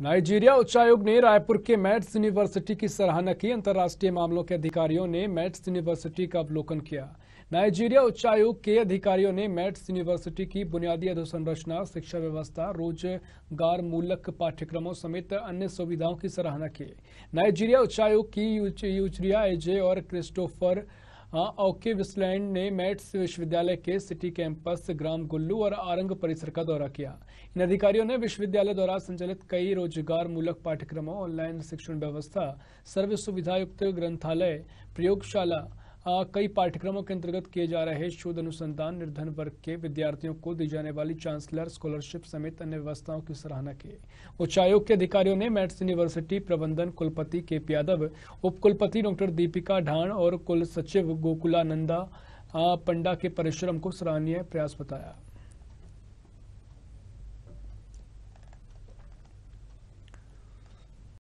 Nigeria उच्चायोग ने रायपुर के मैट्स यूनिवर्सिटी की सराहना की अंतर्राष्ट्रीय मामलों के अधिकारियों ने मैट्स यूनिवर्सिटी का अवलोकन किया नाइजीरिया उच्चायोग के अधिकारियों ने मैट्स यूनिवर्सिटी की बुनियादी अधोसंरचना शिक्षा व्यवस्था रोजगार मूलक पाठ्यक्रमों समेत अन्य सुविधाओं की सराहना की नाइजीरिया उच्चायोग की यूजरिया एजे और क्रिस्टोफर हाँ, ओके विस्लैंड ने मेट्स विश्वविद्यालय के सिटी कैंपस ग्राम गुल्लू और आरंग परिसर का दौरा किया इन अधिकारियों ने विश्वविद्यालय द्वारा संचालित कई रोजगार मूलक पाठ्यक्रमों ऑनलाइन शिक्षण व्यवस्था सर्व सुविधायुक्त ग्रंथालय प्रयोगशाला कई पाठ्यक्रमों के अंतर्गत किए जा रहे शोध अनुसंधान निर्धन वर्ग के विद्यार्थियों को दी जाने वाली चांसलर स्कॉलरशिप समेत अन्य व्यवस्थाओं की सराहना की उच्च आयोग के अधिकारियों ने मेट्स यूनिवर्सिटी प्रबंधन कुलपति के पी यादव उपकुलपति डॉक्टर दीपिका ढाण और कुल सचिव गोकुलानंदा पंडा के परिश्रम को सराहनीय प्रयास बताया